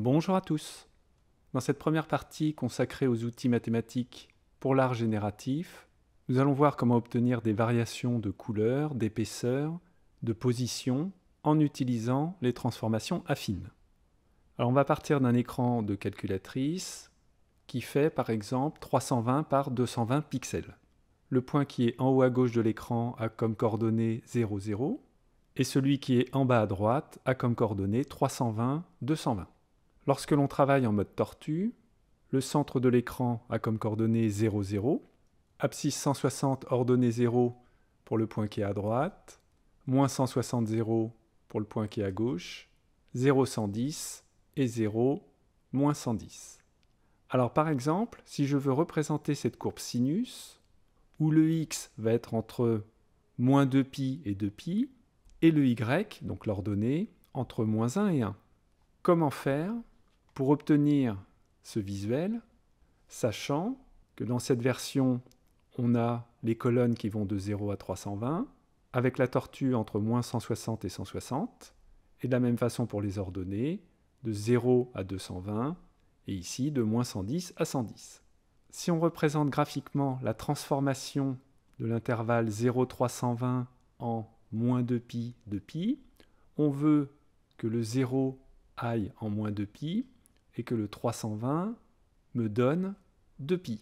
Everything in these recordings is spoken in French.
Bonjour à tous. Dans cette première partie consacrée aux outils mathématiques pour l'art génératif, nous allons voir comment obtenir des variations de couleur, d'épaisseur, de position en utilisant les transformations affines. Alors on va partir d'un écran de calculatrice qui fait par exemple 320 par 220 pixels. Le point qui est en haut à gauche de l'écran a comme coordonnée 0,0 et celui qui est en bas à droite a comme coordonnée 320, 220. Lorsque l'on travaille en mode tortue, le centre de l'écran a comme coordonnées 0, 0, abscisse 160 ordonnée 0 pour le point qui est à droite, moins 160, 0 pour le point qui est à gauche, 0, 110 et 0, moins 110. Alors par exemple, si je veux représenter cette courbe sinus, où le x va être entre moins 2 pi et 2 pi et le y, donc l'ordonnée, entre moins 1 et 1. Comment faire pour obtenir ce visuel, sachant que dans cette version, on a les colonnes qui vont de 0 à 320, avec la tortue entre moins 160 et 160, et de la même façon pour les ordonnées, de 0 à 220, et ici de moins 110 à 110. Si on représente graphiquement la transformation de l'intervalle 0-320 en moins 2π 2 π, on veut que le 0 aille en moins 2π, et que le 320 me donne 2 π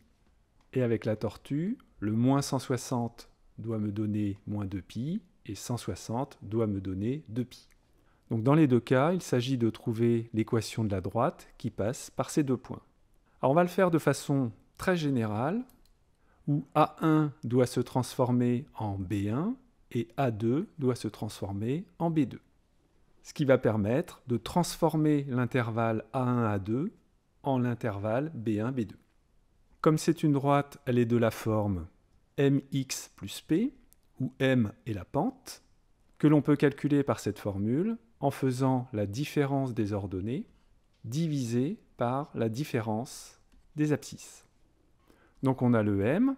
Et avec la tortue, le moins 160 doit me donner moins 2 π et 160 doit me donner 2 π Donc dans les deux cas, il s'agit de trouver l'équation de la droite qui passe par ces deux points. Alors on va le faire de façon très générale, où A1 doit se transformer en B1 et A2 doit se transformer en B2 ce qui va permettre de transformer l'intervalle A1, A2 en l'intervalle B1, B2. Comme c'est une droite, elle est de la forme mx plus p, où m est la pente, que l'on peut calculer par cette formule en faisant la différence des ordonnées divisée par la différence des abscisses. Donc on a le m.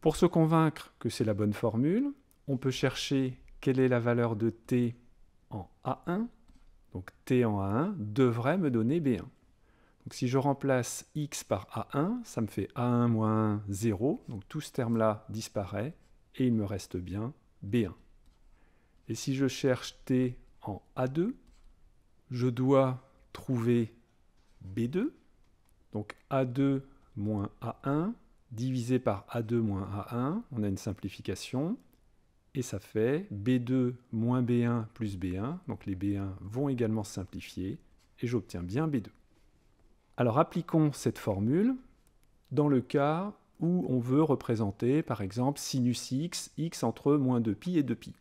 Pour se convaincre que c'est la bonne formule, on peut chercher quelle est la valeur de t en A1, donc T en A1, devrait me donner B1. Donc si je remplace x par A1, ça me fait A1 moins 1, 0, donc tout ce terme-là disparaît, et il me reste bien B1. Et si je cherche T en A2, je dois trouver B2, donc A2 moins A1 divisé par A2 moins A1, on a une simplification, et ça fait B2 moins B1 plus B1, donc les B1 vont également se simplifier, et j'obtiens bien B2. Alors appliquons cette formule dans le cas où on veut représenter par exemple sinus x, x entre moins 2pi et 2pi.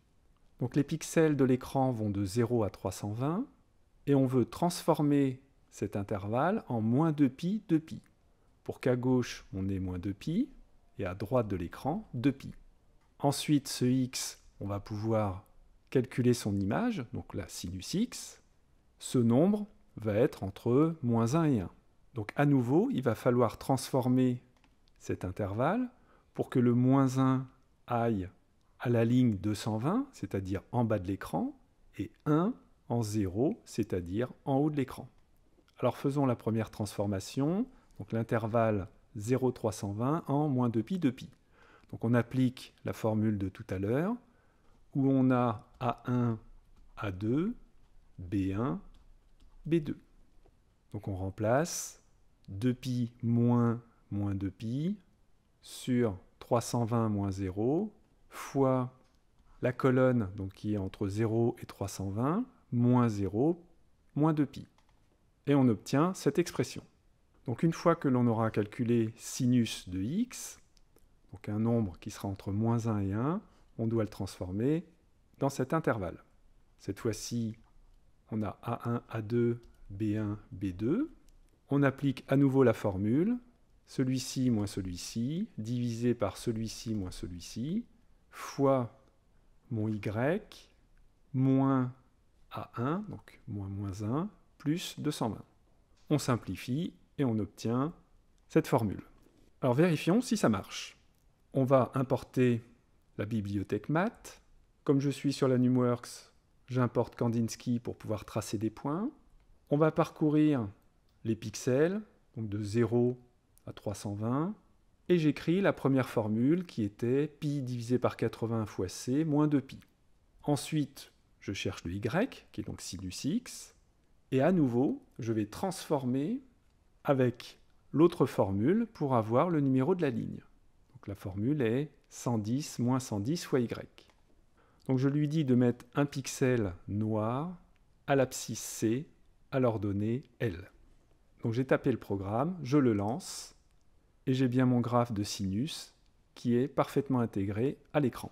Donc les pixels de l'écran vont de 0 à 320, et on veut transformer cet intervalle en moins 2pi, 2pi. Pour qu'à gauche, on ait moins 2pi, et à droite de l'écran, 2pi. Ensuite, ce x, on va pouvoir calculer son image, donc la sinus x. Ce nombre va être entre moins 1 et 1. Donc à nouveau, il va falloir transformer cet intervalle pour que le moins 1 aille à la ligne 220, c'est-à-dire en bas de l'écran, et 1 en 0, c'est-à-dire en haut de l'écran. Alors faisons la première transformation, donc l'intervalle 0,320 en moins 2π, 2π. Donc on applique la formule de tout à l'heure, où on a A1, A2, B1, B2. Donc on remplace 2 π moins moins 2 π sur 320 moins 0 fois la colonne qui est entre 0 et 320 moins 0 moins 2 π Et on obtient cette expression. Donc une fois que l'on aura calculé sinus de x, donc un nombre qui sera entre moins 1 et 1, on doit le transformer dans cet intervalle. Cette fois-ci, on a A1, A2, B1, B2. On applique à nouveau la formule, celui-ci moins celui-ci, divisé par celui-ci moins celui-ci, fois mon Y, moins A1, donc moins moins 1, plus 220. On simplifie et on obtient cette formule. Alors vérifions si ça marche on va importer la bibliothèque math. Comme je suis sur la NumWorks, j'importe Kandinsky pour pouvoir tracer des points. On va parcourir les pixels, donc de 0 à 320, et j'écris la première formule qui était pi divisé par 80 fois c moins 2pi. Ensuite, je cherche le y, qui est donc sinus x, et à nouveau, je vais transformer avec l'autre formule pour avoir le numéro de la ligne la formule est 110 moins 110 fois y. Donc je lui dis de mettre un pixel noir à l'abscisse C à l'ordonnée L. Donc j'ai tapé le programme, je le lance, et j'ai bien mon graphe de sinus qui est parfaitement intégré à l'écran.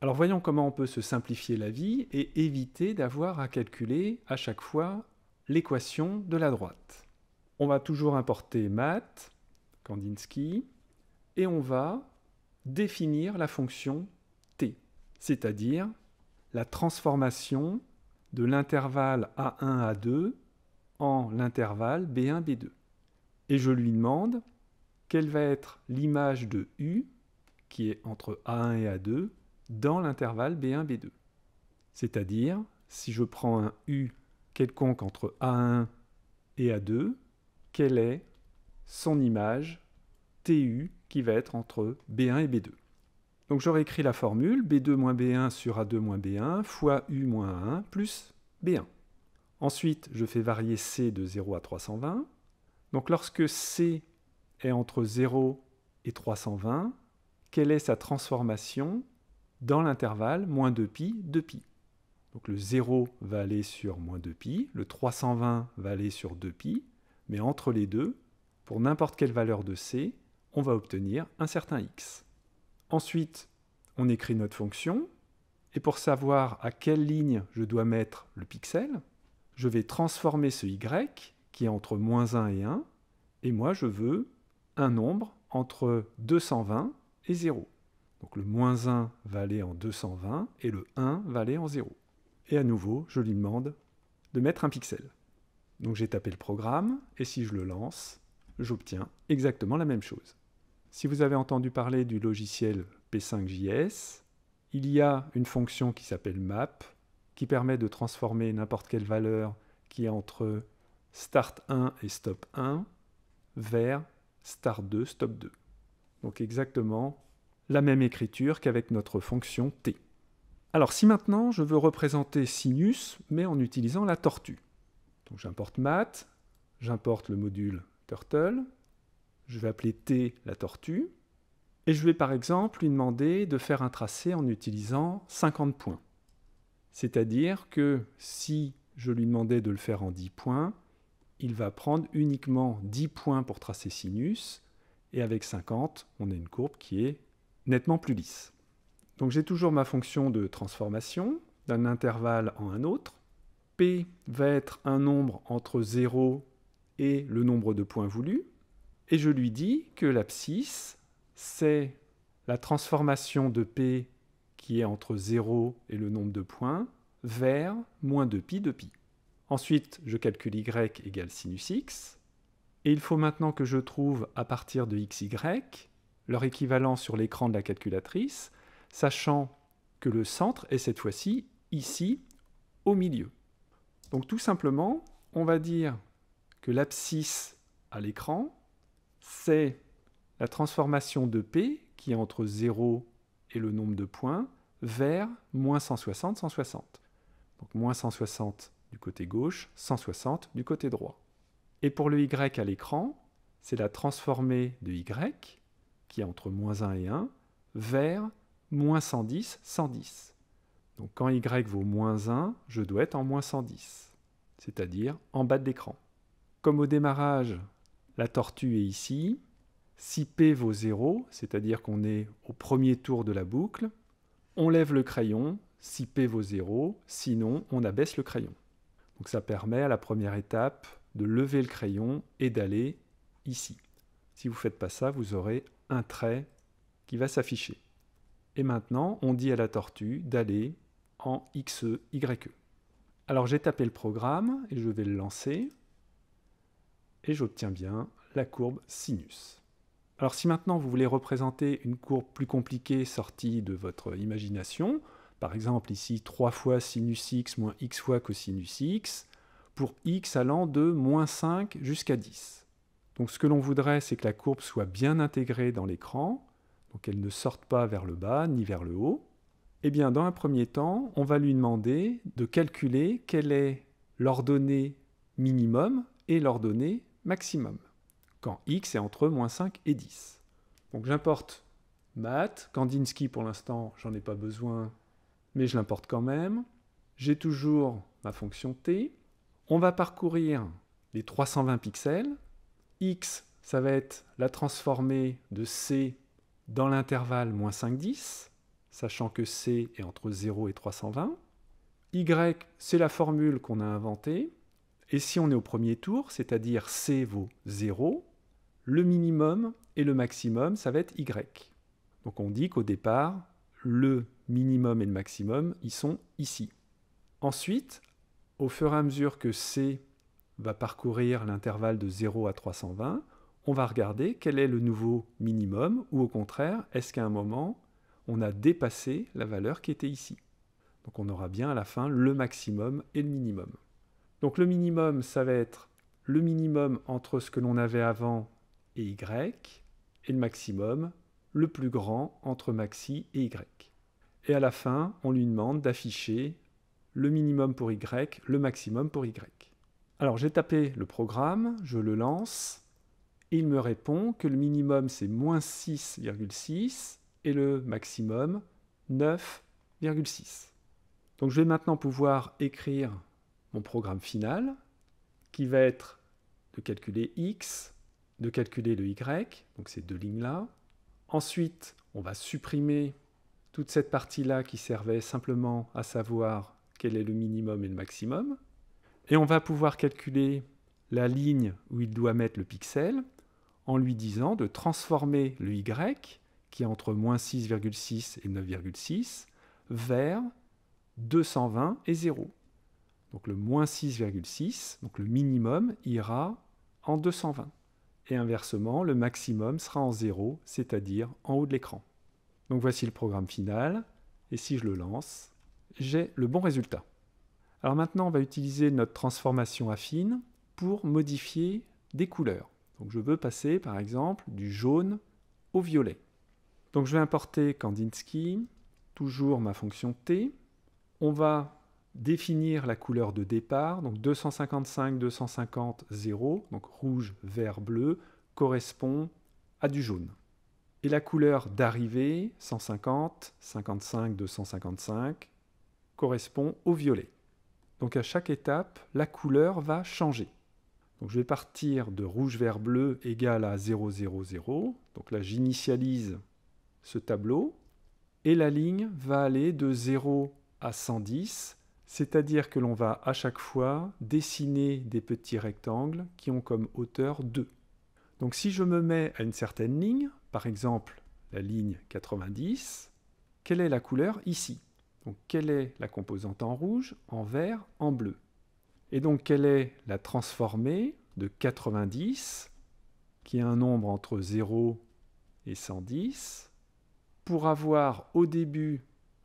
Alors voyons comment on peut se simplifier la vie et éviter d'avoir à calculer à chaque fois l'équation de la droite. On va toujours importer math, Kandinsky, et on va définir la fonction t, c'est-à-dire la transformation de l'intervalle A1, A2 en l'intervalle B1, B2. Et je lui demande quelle va être l'image de U, qui est entre A1 et A2, dans l'intervalle B1, B2. C'est-à-dire, si je prends un U quelconque entre A1 et A2, quelle est son image TU qui va être entre B1 et B2. Donc j'aurais écrit la formule B2 B1 sur A2 B1 fois U moins 1 plus B1. Ensuite, je fais varier C de 0 à 320. Donc lorsque C est entre 0 et 320, quelle est sa transformation dans l'intervalle moins 2 π 2 π Donc le 0 va aller sur moins 2 π le 320 va aller sur 2 π mais entre les deux, pour n'importe quelle valeur de C, on va obtenir un certain x. Ensuite, on écrit notre fonction, et pour savoir à quelle ligne je dois mettre le pixel, je vais transformer ce y, qui est entre moins 1 et 1, et moi je veux un nombre entre 220 et 0. Donc le moins 1 va aller en 220 et le 1 va aller en 0. Et à nouveau, je lui demande de mettre un pixel. Donc j'ai tapé le programme, et si je le lance, j'obtiens exactement la même chose. Si vous avez entendu parler du logiciel P5JS, il y a une fonction qui s'appelle map, qui permet de transformer n'importe quelle valeur qui est entre start1 et stop1 vers start2, stop2. Donc exactement la même écriture qu'avec notre fonction t. Alors si maintenant je veux représenter sinus, mais en utilisant la tortue. Donc j'importe math, j'importe le module turtle, je vais appeler T la tortue, et je vais par exemple lui demander de faire un tracé en utilisant 50 points. C'est-à-dire que si je lui demandais de le faire en 10 points, il va prendre uniquement 10 points pour tracer sinus, et avec 50, on a une courbe qui est nettement plus lisse. Donc j'ai toujours ma fonction de transformation d'un intervalle en un autre. P va être un nombre entre 0 et le nombre de points voulus. Et je lui dis que l'abscisse, c'est la transformation de P qui est entre 0 et le nombre de points vers moins 2pi de pi. Ensuite, je calcule y égale sinus x. Et il faut maintenant que je trouve à partir de y, leur équivalent sur l'écran de la calculatrice, sachant que le centre est cette fois-ci ici au milieu. Donc tout simplement, on va dire que l'abscisse à l'écran c'est la transformation de P, qui est entre 0 et le nombre de points, vers moins 160, 160. Donc moins 160 du côté gauche, 160 du côté droit. Et pour le y à l'écran, c'est la transformée de y, qui est entre moins 1 et 1, vers moins 110, 110. Donc quand y vaut moins 1, je dois être en moins 110, c'est-à-dire en bas de l'écran. Comme au démarrage, la tortue est ici. Si P vaut 0, c'est-à-dire qu'on est au premier tour de la boucle, on lève le crayon si P vaut 0, sinon on abaisse le crayon. Donc ça permet à la première étape de lever le crayon et d'aller ici. Si vous ne faites pas ça, vous aurez un trait qui va s'afficher. Et maintenant, on dit à la tortue d'aller en XEYE. y e. Alors j'ai tapé le programme et je vais le lancer et j'obtiens bien la courbe sinus. Alors si maintenant vous voulez représenter une courbe plus compliquée sortie de votre imagination, par exemple ici 3 fois sinus x moins x fois cosinus x, pour x allant de moins 5 jusqu'à 10. Donc ce que l'on voudrait, c'est que la courbe soit bien intégrée dans l'écran, donc qu'elle ne sorte pas vers le bas ni vers le haut. Et eh bien, dans un premier temps, on va lui demander de calculer quelle est l'ordonnée minimum et l'ordonnée maximum, quand x est entre moins 5 et 10. Donc j'importe math, Kandinsky pour l'instant j'en ai pas besoin, mais je l'importe quand même. J'ai toujours ma fonction t. On va parcourir les 320 pixels. x, ça va être la transformée de c dans l'intervalle moins 5, 10, sachant que c est entre 0 et 320. y, c'est la formule qu'on a inventée. Et si on est au premier tour, c'est-à-dire C vaut 0, le minimum et le maximum, ça va être Y. Donc on dit qu'au départ, le minimum et le maximum, ils sont ici. Ensuite, au fur et à mesure que C va parcourir l'intervalle de 0 à 320, on va regarder quel est le nouveau minimum, ou au contraire, est-ce qu'à un moment, on a dépassé la valeur qui était ici. Donc on aura bien à la fin le maximum et le minimum. Donc le minimum, ça va être le minimum entre ce que l'on avait avant et y, et le maximum, le plus grand entre maxi et y. Et à la fin, on lui demande d'afficher le minimum pour y, le maximum pour y. Alors j'ai tapé le programme, je le lance, et il me répond que le minimum c'est moins 6,6 et le maximum 9,6. Donc je vais maintenant pouvoir écrire programme final, qui va être de calculer x, de calculer le y, donc ces deux lignes-là. Ensuite, on va supprimer toute cette partie-là qui servait simplement à savoir quel est le minimum et le maximum. Et on va pouvoir calculer la ligne où il doit mettre le pixel en lui disant de transformer le y, qui est entre moins 6,6 et 9,6, vers 220 et 0. Donc le moins 6,6, donc le minimum, ira en 220. Et inversement, le maximum sera en 0, c'est-à-dire en haut de l'écran. Donc voici le programme final, et si je le lance, j'ai le bon résultat. Alors maintenant, on va utiliser notre transformation affine pour modifier des couleurs. Donc je veux passer par exemple du jaune au violet. Donc je vais importer Kandinsky, toujours ma fonction t. On va définir la couleur de départ, donc 255, 250, 0, donc rouge, vert, bleu, correspond à du jaune. Et la couleur d'arrivée, 150, 55, 255, correspond au violet. Donc à chaque étape, la couleur va changer. Donc je vais partir de rouge, vert, bleu égal à 0, 0, 0. Donc là, j'initialise ce tableau. Et la ligne va aller de 0 à 110 c'est-à-dire que l'on va à chaque fois dessiner des petits rectangles qui ont comme hauteur 2. Donc si je me mets à une certaine ligne, par exemple la ligne 90, quelle est la couleur ici Donc quelle est la composante en rouge, en vert, en bleu Et donc quelle est la transformée de 90, qui est un nombre entre 0 et 110, pour avoir au début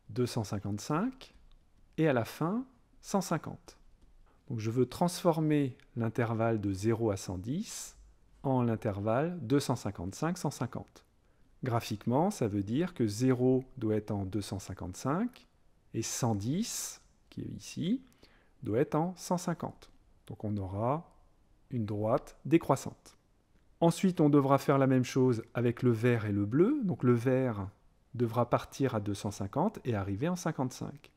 255 et à la fin 150. Donc je veux transformer l'intervalle de 0 à 110 en l'intervalle 255-150. Graphiquement, ça veut dire que 0 doit être en 255 et 110, qui est ici, doit être en 150. Donc on aura une droite décroissante. Ensuite, on devra faire la même chose avec le vert et le bleu. Donc le vert devra partir à 250 et arriver en 55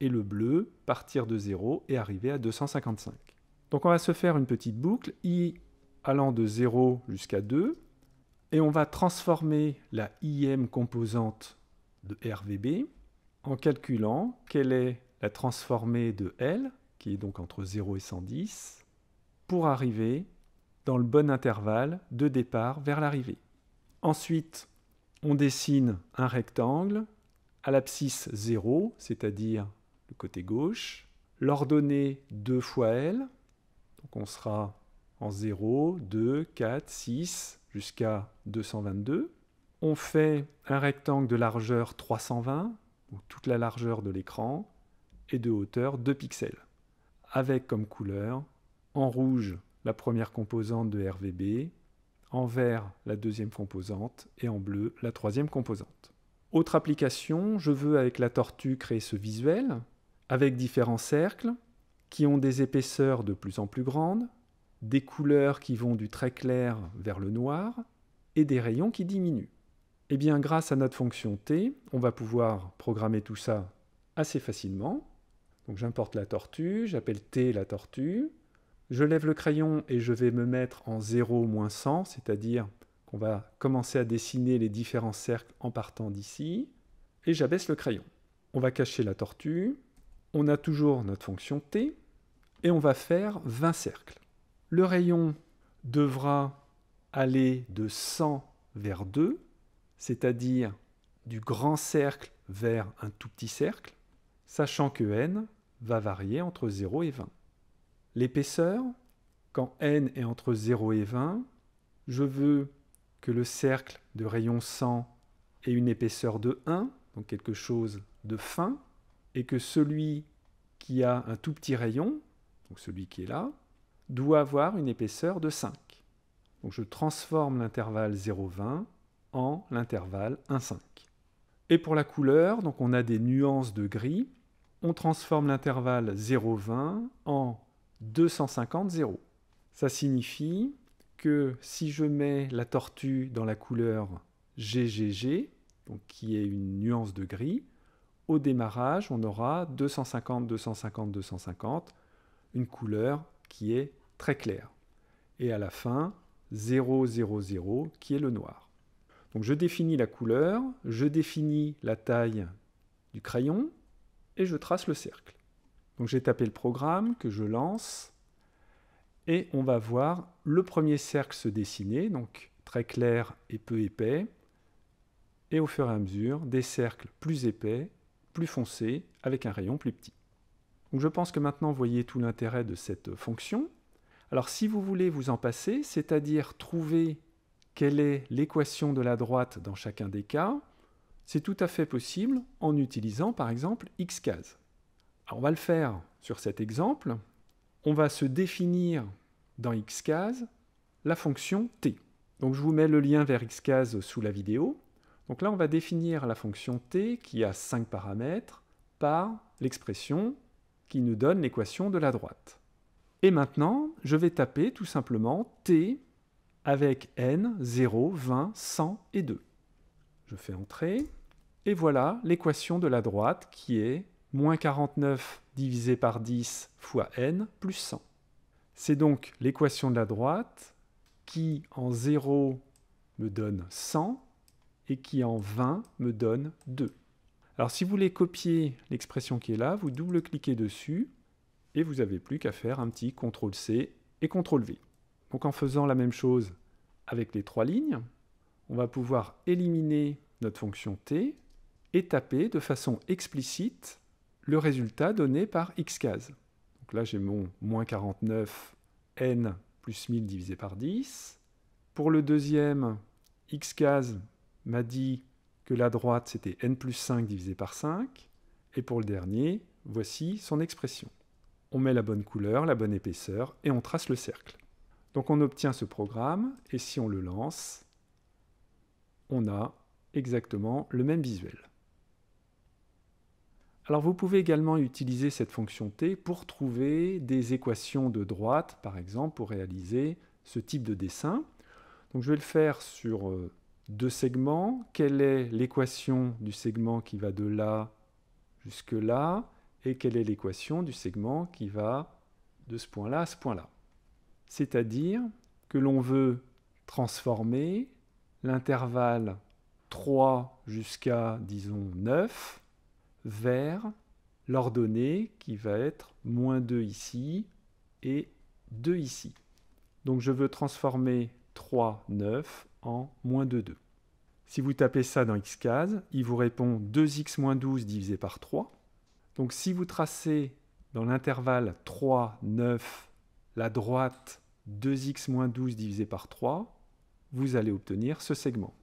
et le bleu, partir de 0 et arriver à 255. Donc on va se faire une petite boucle, i allant de 0 jusqu'à 2, et on va transformer la im composante de RVB en calculant quelle est la transformée de L, qui est donc entre 0 et 110, pour arriver dans le bon intervalle de départ vers l'arrivée. Ensuite, on dessine un rectangle à l'abscisse 0, c'est-à-dire le côté gauche, l'ordonnée 2 fois L, donc on sera en 0, 2, 4, 6, jusqu'à 222. On fait un rectangle de largeur 320, donc toute la largeur de l'écran, et de hauteur 2 pixels, avec comme couleur en rouge la première composante de RVB, en vert la deuxième composante et en bleu la troisième composante. Autre application, je veux avec la tortue créer ce visuel, avec différents cercles qui ont des épaisseurs de plus en plus grandes, des couleurs qui vont du très clair vers le noir et des rayons qui diminuent. Et eh bien, grâce à notre fonction t, on va pouvoir programmer tout ça assez facilement. Donc j'importe la tortue, j'appelle t la tortue, je lève le crayon et je vais me mettre en 0 moins 100, c'est-à-dire qu'on va commencer à dessiner les différents cercles en partant d'ici, et j'abaisse le crayon. On va cacher la tortue, on a toujours notre fonction t, et on va faire 20 cercles. Le rayon devra aller de 100 vers 2, c'est-à-dire du grand cercle vers un tout petit cercle, sachant que n va varier entre 0 et 20. L'épaisseur, quand n est entre 0 et 20, je veux que le cercle de rayon 100 ait une épaisseur de 1, donc quelque chose de fin, et que celui qui a un tout petit rayon, donc celui qui est là, doit avoir une épaisseur de 5. Donc je transforme l'intervalle 0,20 en l'intervalle 1,5. Et pour la couleur, donc on a des nuances de gris, on transforme l'intervalle 0,20 en 250,0. Ça signifie que si je mets la tortue dans la couleur GGG, qui est une nuance de gris, au démarrage, on aura 250, 250, 250, une couleur qui est très claire. Et à la fin, 0, 0, 0, qui est le noir. Donc je définis la couleur, je définis la taille du crayon, et je trace le cercle. Donc j'ai tapé le programme que je lance, et on va voir le premier cercle se dessiner, donc très clair et peu épais, et au fur et à mesure des cercles plus épais plus foncé avec un rayon plus petit. Donc je pense que maintenant vous voyez tout l'intérêt de cette fonction. Alors si vous voulez vous en passer, c'est-à-dire trouver quelle est l'équation de la droite dans chacun des cas, c'est tout à fait possible en utilisant par exemple xcase. on va le faire sur cet exemple. On va se définir dans xcase la fonction t. Donc je vous mets le lien vers xcase sous la vidéo. Donc là, on va définir la fonction t, qui a 5 paramètres, par l'expression qui nous donne l'équation de la droite. Et maintenant, je vais taper tout simplement t avec n, 0, 20, 100 et 2. Je fais entrer, et voilà l'équation de la droite qui est moins 49 divisé par 10 fois n plus 100. C'est donc l'équation de la droite qui, en 0, me donne 100, et qui en 20 me donne 2. Alors si vous voulez copier l'expression qui est là, vous double-cliquez dessus et vous n'avez plus qu'à faire un petit CTRL-C et CTRL-V. Donc en faisant la même chose avec les trois lignes, on va pouvoir éliminer notre fonction t et taper de façon explicite le résultat donné par x case. Donc là j'ai mon moins 49 n plus 1000 divisé par 10. Pour le deuxième, x case m'a dit que la droite, c'était n plus 5 divisé par 5. Et pour le dernier, voici son expression. On met la bonne couleur, la bonne épaisseur, et on trace le cercle. Donc on obtient ce programme, et si on le lance, on a exactement le même visuel. Alors vous pouvez également utiliser cette fonction t pour trouver des équations de droite, par exemple, pour réaliser ce type de dessin. Donc je vais le faire sur euh, deux segments. Quelle est l'équation du segment qui va de là jusque là Et quelle est l'équation du segment qui va de ce point-là à ce point-là C'est-à-dire que l'on veut transformer l'intervalle 3 jusqu'à, disons, 9 vers l'ordonnée qui va être moins 2 ici et 2 ici. Donc je veux transformer 3, 9 moins de 2. Si vous tapez ça dans case il vous répond 2x-12 divisé par 3. Donc si vous tracez dans l'intervalle 3, 9, la droite 2x-12 divisé par 3, vous allez obtenir ce segment.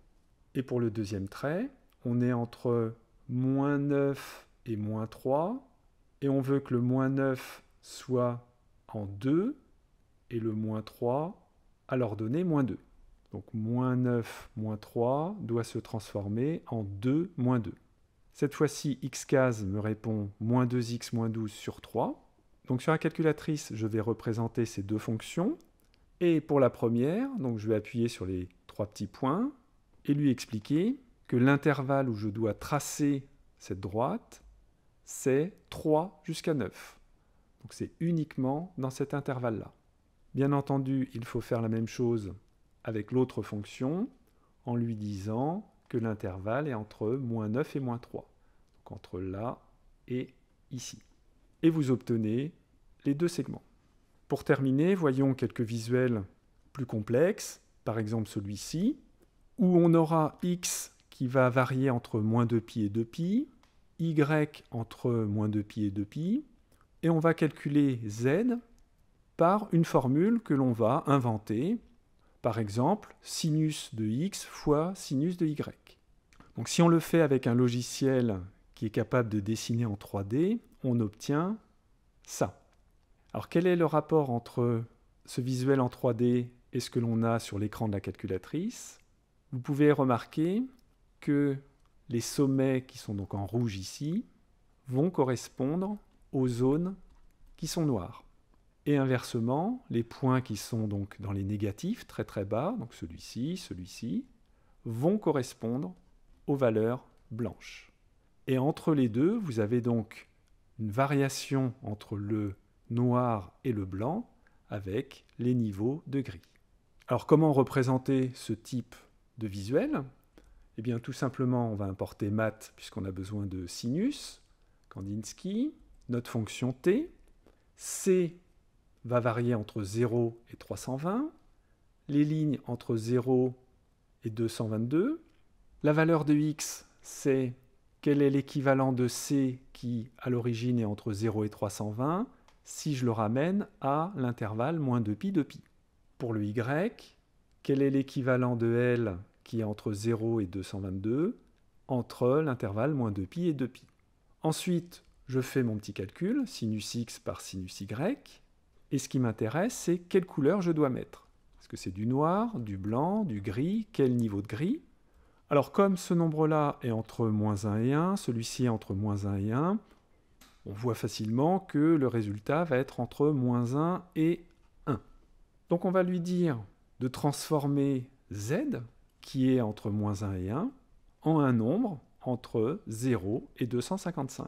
Et pour le deuxième trait, on est entre moins 9 et moins 3, et on veut que le moins 9 soit en 2, et le moins 3 à l'ordonnée moins 2. Donc moins 9, moins 3 doit se transformer en 2, moins 2. Cette fois-ci, x case me répond moins 2x moins 12 sur 3. Donc sur la calculatrice, je vais représenter ces deux fonctions. Et pour la première, donc je vais appuyer sur les trois petits points et lui expliquer que l'intervalle où je dois tracer cette droite, c'est 3 jusqu'à 9. Donc c'est uniquement dans cet intervalle-là. Bien entendu, il faut faire la même chose avec l'autre fonction en lui disant que l'intervalle est entre moins 9 et moins 3. Donc entre là et ici. Et vous obtenez les deux segments. Pour terminer, voyons quelques visuels plus complexes, par exemple celui-ci, où on aura x qui va varier entre moins 2pi et 2pi, y entre moins 2pi et 2pi, et on va calculer z par une formule que l'on va inventer par exemple, sinus de x fois sinus de y. Donc si on le fait avec un logiciel qui est capable de dessiner en 3D, on obtient ça. Alors quel est le rapport entre ce visuel en 3D et ce que l'on a sur l'écran de la calculatrice Vous pouvez remarquer que les sommets qui sont donc en rouge ici vont correspondre aux zones qui sont noires. Et inversement, les points qui sont donc dans les négatifs, très très bas, donc celui-ci, celui-ci, vont correspondre aux valeurs blanches. Et entre les deux, vous avez donc une variation entre le noir et le blanc avec les niveaux de gris. Alors comment représenter ce type de visuel Eh bien tout simplement, on va importer math puisqu'on a besoin de sinus, Kandinsky, notre fonction t, c va varier entre 0 et 320, les lignes entre 0 et 222. La valeur de x, c'est quel est l'équivalent de c qui, à l'origine, est entre 0 et 320 si je le ramène à l'intervalle moins 2π, de π Pour le y, quel est l'équivalent de L qui est entre 0 et 222 entre l'intervalle moins 2π et 2π. Ensuite, je fais mon petit calcul, sinus x par sinus y. Et ce qui m'intéresse, c'est quelle couleur je dois mettre. Est-ce que c'est du noir, du blanc, du gris Quel niveau de gris Alors comme ce nombre-là est entre moins 1 et 1, celui-ci est entre moins 1 et 1, on voit facilement que le résultat va être entre moins 1 et 1. Donc on va lui dire de transformer z, qui est entre moins 1 et 1, en un nombre entre 0 et 255.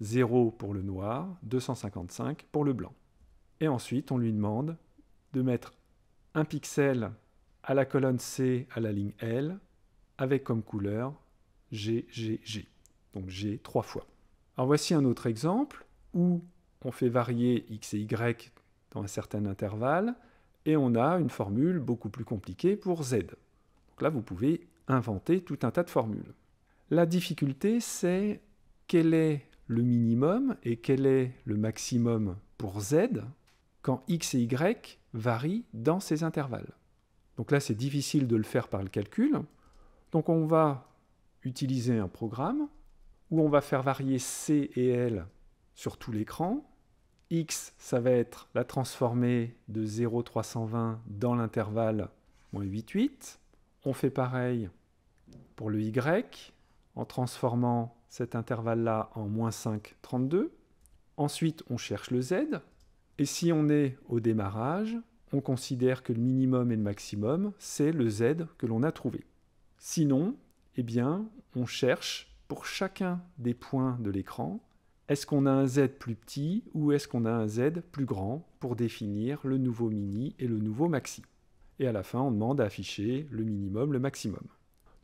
0 pour le noir, 255 pour le blanc. Et ensuite, on lui demande de mettre un pixel à la colonne C à la ligne L avec comme couleur GGG, Donc G trois fois. Alors voici un autre exemple où on fait varier X et Y dans un certain intervalle et on a une formule beaucoup plus compliquée pour Z. Donc là, vous pouvez inventer tout un tas de formules. La difficulté, c'est quel est le minimum et quel est le maximum pour Z quand x et y varient dans ces intervalles. Donc là, c'est difficile de le faire par le calcul. Donc on va utiliser un programme où on va faire varier c et l sur tout l'écran. x, ça va être la transformée de 0,320 dans l'intervalle moins 8,8. On fait pareil pour le y en transformant cet intervalle-là en moins 5,32. Ensuite, on cherche le z et si on est au démarrage, on considère que le minimum et le maximum, c'est le Z que l'on a trouvé. Sinon, eh bien, on cherche pour chacun des points de l'écran, est-ce qu'on a un Z plus petit ou est-ce qu'on a un Z plus grand pour définir le nouveau mini et le nouveau maxi. Et à la fin, on demande à afficher le minimum, le maximum.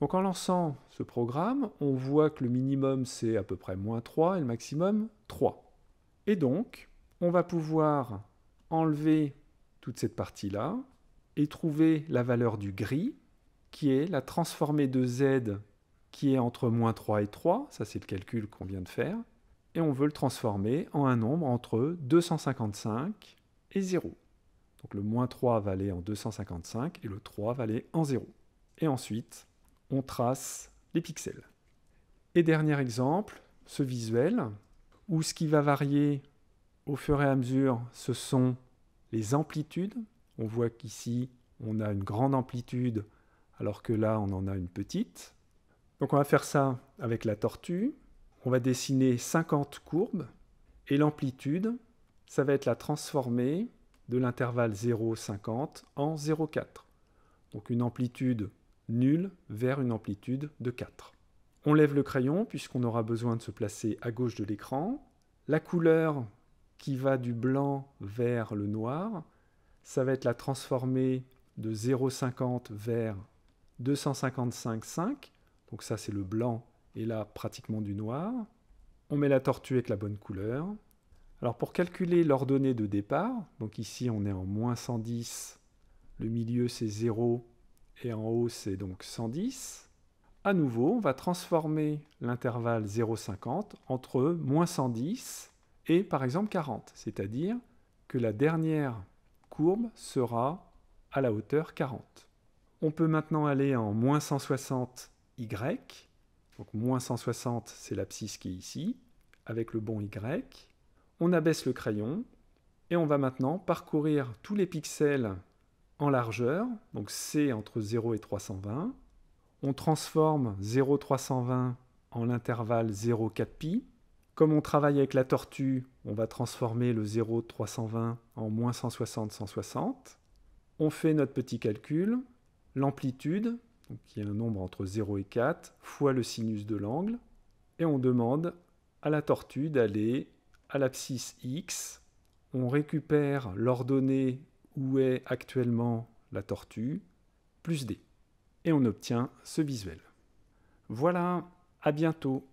Donc en lançant ce programme, on voit que le minimum c'est à peu près moins 3 et le maximum 3. Et donc, on va pouvoir enlever toute cette partie-là et trouver la valeur du gris, qui est la transformée de z qui est entre moins 3 et 3, ça c'est le calcul qu'on vient de faire, et on veut le transformer en un nombre entre 255 et 0. Donc le moins 3 va aller en 255 et le 3 va aller en 0. Et ensuite, on trace les pixels. Et dernier exemple, ce visuel, où ce qui va varier au fur et à mesure, ce sont les amplitudes. On voit qu'ici, on a une grande amplitude, alors que là, on en a une petite. Donc on va faire ça avec la tortue. On va dessiner 50 courbes, et l'amplitude, ça va être la transformée de l'intervalle 0,50 en 0,4. Donc une amplitude nulle vers une amplitude de 4. On lève le crayon puisqu'on aura besoin de se placer à gauche de l'écran. La couleur, qui va du blanc vers le noir, ça va être la transformée de 0,50 vers 255,5. Donc ça, c'est le blanc et là, pratiquement du noir. On met la tortue avec la bonne couleur. Alors pour calculer l'ordonnée de départ, donc ici on est en moins 110, le milieu c'est 0 et en haut c'est donc 110. À nouveau, on va transformer l'intervalle 0,50 entre moins 110 et par exemple 40, c'est-à-dire que la dernière courbe sera à la hauteur 40. On peut maintenant aller en moins 160 y, donc moins 160 c'est l'abscisse qui est ici, avec le bon y. On abaisse le crayon et on va maintenant parcourir tous les pixels en largeur, donc C entre 0 et 320. On transforme 0,320 en l'intervalle 0,4 pi, comme on travaille avec la tortue, on va transformer le 0 320 en moins 160, 160. On fait notre petit calcul, l'amplitude, qui est un nombre entre 0 et 4, fois le sinus de l'angle, et on demande à la tortue d'aller à l'abscisse X. On récupère l'ordonnée où est actuellement la tortue, plus D. Et on obtient ce visuel. Voilà, à bientôt